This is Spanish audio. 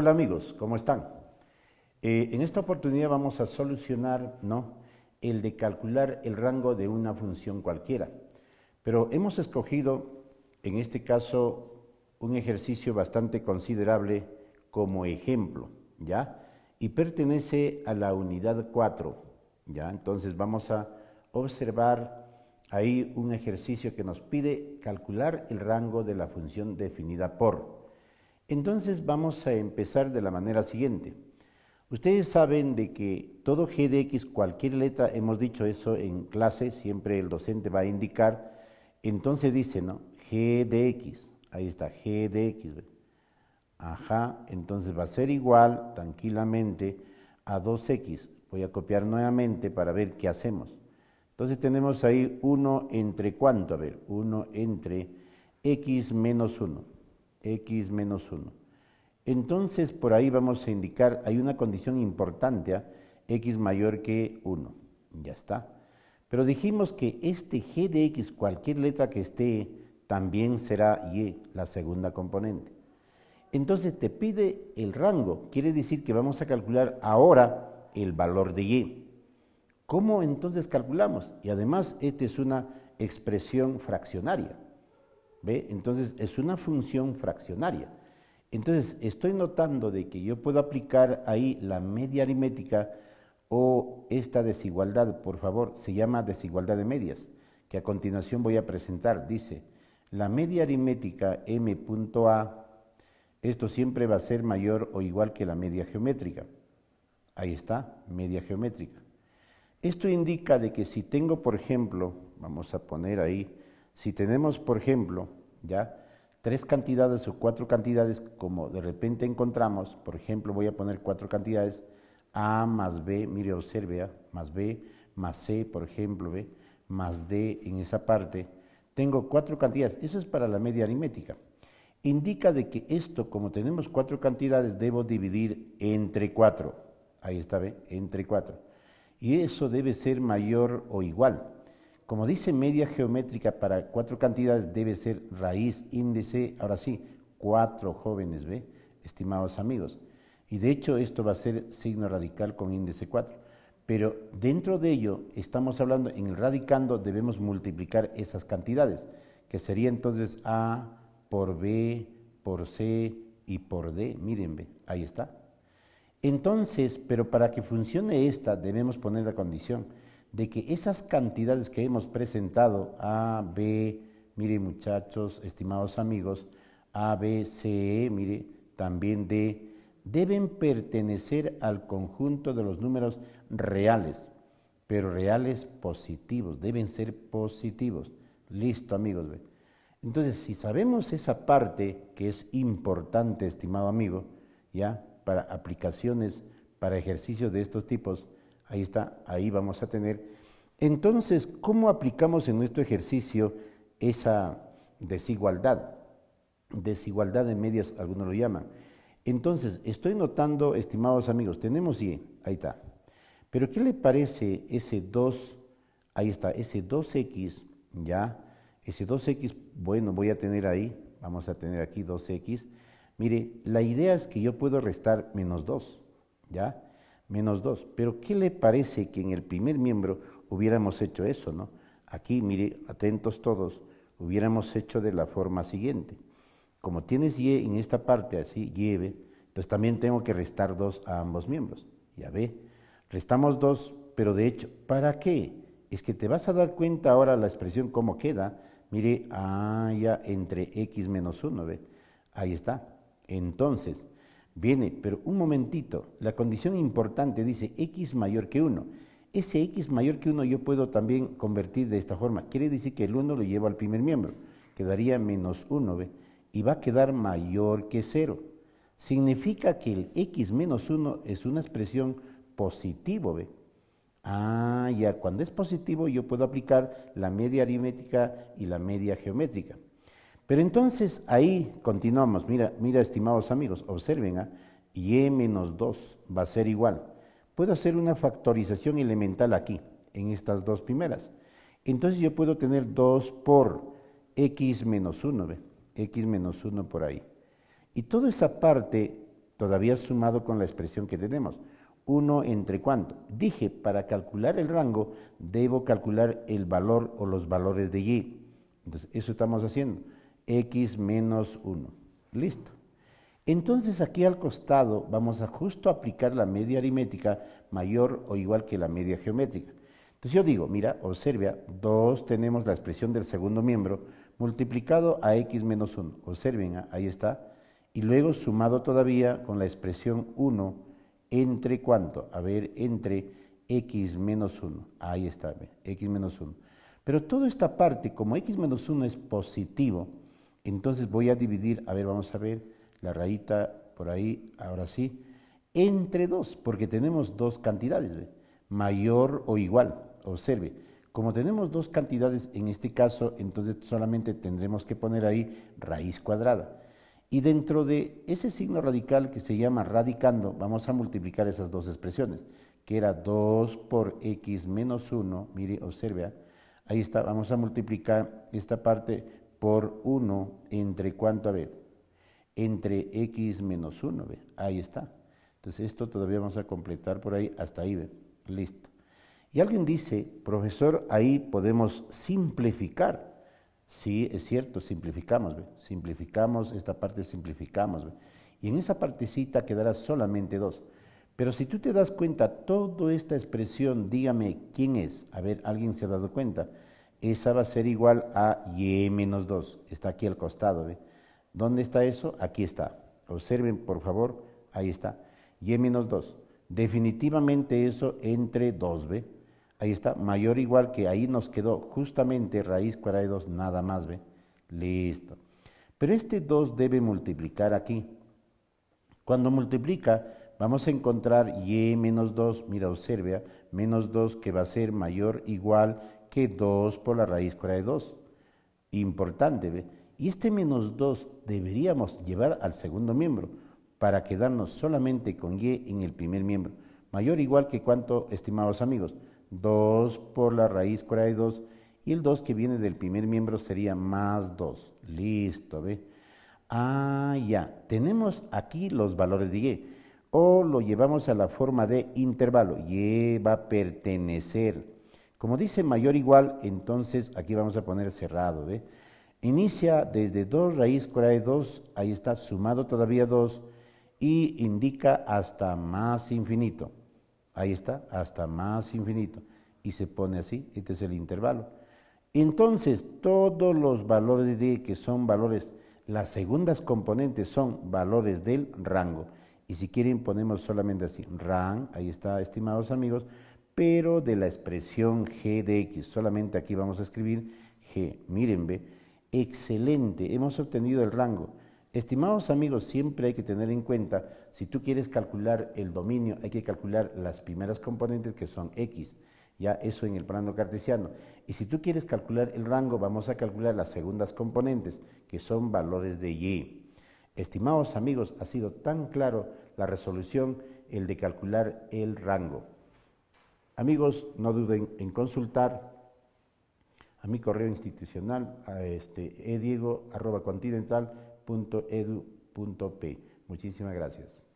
Hola amigos, ¿cómo están? Eh, en esta oportunidad vamos a solucionar ¿no? el de calcular el rango de una función cualquiera, pero hemos escogido en este caso un ejercicio bastante considerable como ejemplo, ¿ya? Y pertenece a la unidad 4, ¿ya? Entonces vamos a observar ahí un ejercicio que nos pide calcular el rango de la función definida por. Entonces vamos a empezar de la manera siguiente. Ustedes saben de que todo g de x, cualquier letra, hemos dicho eso en clase, siempre el docente va a indicar, entonces dice, ¿no? g de x, ahí está, g de x. Ajá, entonces va a ser igual, tranquilamente, a 2x. Voy a copiar nuevamente para ver qué hacemos. Entonces tenemos ahí 1 entre cuánto, a ver, 1 entre x menos 1 x menos 1. Entonces, por ahí vamos a indicar, hay una condición importante, ¿ah? x mayor que 1. Ya está. Pero dijimos que este g de x, cualquier letra que esté, también será y, la segunda componente. Entonces te pide el rango, quiere decir que vamos a calcular ahora el valor de y. ¿Cómo entonces calculamos? Y además, esta es una expresión fraccionaria. Entonces es una función fraccionaria. Entonces estoy notando de que yo puedo aplicar ahí la media aritmética o esta desigualdad, por favor, se llama desigualdad de medias, que a continuación voy a presentar. Dice, la media aritmética m.a, esto siempre va a ser mayor o igual que la media geométrica. Ahí está, media geométrica. Esto indica de que si tengo, por ejemplo, vamos a poner ahí si tenemos, por ejemplo, ya tres cantidades o cuatro cantidades, como de repente encontramos, por ejemplo, voy a poner cuatro cantidades, A más B, mire, observe, A ¿ah? más B más C, por ejemplo, B más D en esa parte, tengo cuatro cantidades, eso es para la media aritmética. Indica de que esto, como tenemos cuatro cantidades, debo dividir entre cuatro. Ahí está, ¿ve? Entre cuatro. Y eso debe ser mayor o igual como dice media geométrica para cuatro cantidades debe ser raíz, índice, ahora sí, cuatro jóvenes, B, Estimados amigos. Y de hecho esto va a ser signo radical con índice 4. Pero dentro de ello estamos hablando, en el radicando debemos multiplicar esas cantidades, que sería entonces A por B por C y por D. Miren, ve, ahí está. Entonces, pero para que funcione esta debemos poner la condición de que esas cantidades que hemos presentado, A, B, mire muchachos, estimados amigos, A, B, C, E, mire, también D, deben pertenecer al conjunto de los números reales, pero reales positivos, deben ser positivos. Listo, amigos. Entonces, si sabemos esa parte que es importante, estimado amigo, ya para aplicaciones, para ejercicios de estos tipos, Ahí está, ahí vamos a tener. Entonces, ¿cómo aplicamos en nuestro ejercicio esa desigualdad? Desigualdad de medias, algunos lo llaman. Entonces, estoy notando, estimados amigos, tenemos Y, ahí está. Pero ¿qué le parece ese 2? Ahí está, ese 2X, ya. Ese 2X, bueno, voy a tener ahí, vamos a tener aquí 2X. Mire, la idea es que yo puedo restar menos 2, ¿ya? menos 2. Pero ¿qué le parece que en el primer miembro hubiéramos hecho eso, no? Aquí, mire, atentos todos, hubiéramos hecho de la forma siguiente. Como tienes y en esta parte así, y b, entonces también tengo que restar 2 a ambos miembros. Ya ve, restamos 2, pero de hecho, ¿para qué? Es que te vas a dar cuenta ahora la expresión cómo queda. Mire, ah, ya entre x menos 1, ve. Ahí está. Entonces, Viene, pero un momentito, la condición importante dice x mayor que 1. Ese x mayor que 1 yo puedo también convertir de esta forma. Quiere decir que el 1 lo lleva al primer miembro, quedaría menos 1, b Y va a quedar mayor que 0. Significa que el x menos 1 es una expresión positivo, ¿ve? Ah, ya, cuando es positivo yo puedo aplicar la media aritmética y la media geométrica. Pero entonces ahí continuamos. Mira, mira, estimados amigos, observen, ¿ah? y e menos 2 va a ser igual. Puedo hacer una factorización elemental aquí, en estas dos primeras. Entonces yo puedo tener 2 por x menos 1, x menos 1 por ahí. Y toda esa parte todavía sumado con la expresión que tenemos. 1 entre cuánto. Dije, para calcular el rango, debo calcular el valor o los valores de y. Entonces, eso estamos haciendo x menos 1. Listo. Entonces aquí al costado vamos a justo aplicar la media aritmética mayor o igual que la media geométrica. Entonces yo digo, mira, observa, 2 tenemos la expresión del segundo miembro multiplicado a x menos 1. Observen, ah, ahí está. Y luego sumado todavía con la expresión 1 entre cuánto? A ver, entre x menos 1. Ahí está, x menos 1. Pero toda esta parte, como x menos 1 es positivo, entonces voy a dividir, a ver, vamos a ver, la rayita por ahí, ahora sí, entre dos, porque tenemos dos cantidades, mayor o igual, observe. Como tenemos dos cantidades en este caso, entonces solamente tendremos que poner ahí raíz cuadrada. Y dentro de ese signo radical que se llama radicando, vamos a multiplicar esas dos expresiones, que era 2 por x menos 1, mire, observe, ah, ahí está, vamos a multiplicar esta parte por 1 entre cuánto, a ver, entre x menos 1, ¿ve? ahí está. Entonces esto todavía vamos a completar por ahí, hasta ahí, ¿ve? listo. Y alguien dice, profesor, ahí podemos simplificar. Sí, es cierto, simplificamos, ¿ve? simplificamos, esta parte simplificamos. ¿ve? Y en esa partecita quedará solamente 2. Pero si tú te das cuenta, toda esta expresión, dígame quién es, a ver, alguien se ha dado cuenta, esa va a ser igual a y e menos 2. Está aquí al costado. ¿ve? ¿Dónde está eso? Aquí está. Observen, por favor. Ahí está. Y e menos 2. Definitivamente eso entre 2. ¿ve? Ahí está. Mayor igual que ahí nos quedó justamente raíz cuadrada de 2 nada más. ¿ve? Listo. Pero este 2 debe multiplicar aquí. Cuando multiplica, vamos a encontrar y e menos 2. Mira, observe. ¿eh? Menos 2 que va a ser mayor igual que 2 por la raíz cuadrada de 2. Importante, ¿ve? Y este menos 2 deberíamos llevar al segundo miembro para quedarnos solamente con y en el primer miembro. Mayor o igual que cuánto, estimados amigos, 2 por la raíz cuadrada de 2 y el 2 que viene del primer miembro sería más 2. Listo, ¿ve? Ah, ya. Tenemos aquí los valores de y. O lo llevamos a la forma de intervalo. Y e va a pertenecer como dice mayor igual, entonces aquí vamos a poner cerrado. Inicia desde 2 raíz cuadrada de 2, ahí está sumado todavía 2 y indica hasta más infinito. Ahí está, hasta más infinito. Y se pone así, este es el intervalo. Entonces, todos los valores de que son valores, las segundas componentes son valores del rango. Y si quieren ponemos solamente así, rang, ahí está, estimados amigos, pero de la expresión g de x, solamente aquí vamos a escribir g, miren ve, excelente, hemos obtenido el rango. Estimados amigos, siempre hay que tener en cuenta, si tú quieres calcular el dominio, hay que calcular las primeras componentes que son x, ya eso en el plano cartesiano. Y si tú quieres calcular el rango, vamos a calcular las segundas componentes, que son valores de y. Estimados amigos, ha sido tan claro la resolución el de calcular el rango. Amigos, no duden en consultar a mi correo institucional, a este ediego.continental.edu.p. Muchísimas gracias.